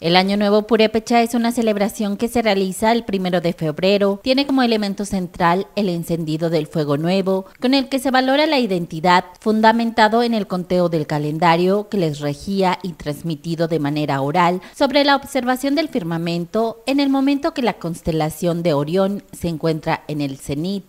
El Año Nuevo Purépecha es una celebración que se realiza el primero de febrero. Tiene como elemento central el encendido del fuego nuevo, con el que se valora la identidad, fundamentado en el conteo del calendario que les regía y transmitido de manera oral sobre la observación del firmamento en el momento que la constelación de Orión se encuentra en el cenit.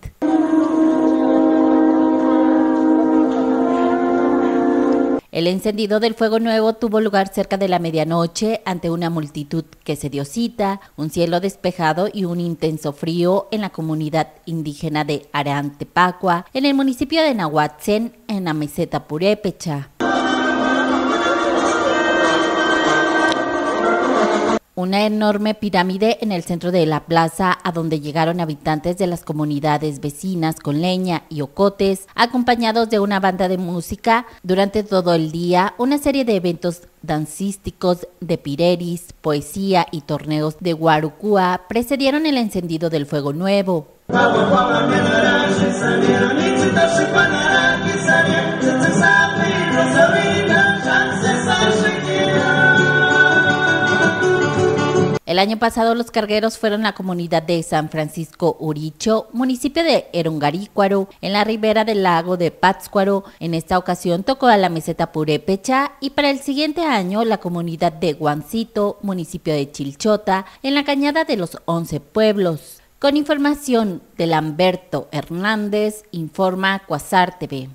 El encendido del fuego nuevo tuvo lugar cerca de la medianoche ante una multitud que se dio cita, un cielo despejado y un intenso frío en la comunidad indígena de Arantepacua, en el municipio de Nahuatzen, en la meseta Purépecha. una enorme pirámide en el centro de la plaza a donde llegaron habitantes de las comunidades vecinas con leña y ocotes, acompañados de una banda de música durante todo el día, una serie de eventos dancísticos de pireris, poesía y torneos de guarucúa precedieron el encendido del fuego nuevo. El año pasado los cargueros fueron la comunidad de San Francisco Uricho, municipio de Erongarícuaro, en la ribera del lago de Pátzcuaro. En esta ocasión tocó a la meseta Purépecha y para el siguiente año la comunidad de Guancito, municipio de Chilchota, en la cañada de los 11 pueblos. Con información de Lamberto Hernández, informa Cuasar TV.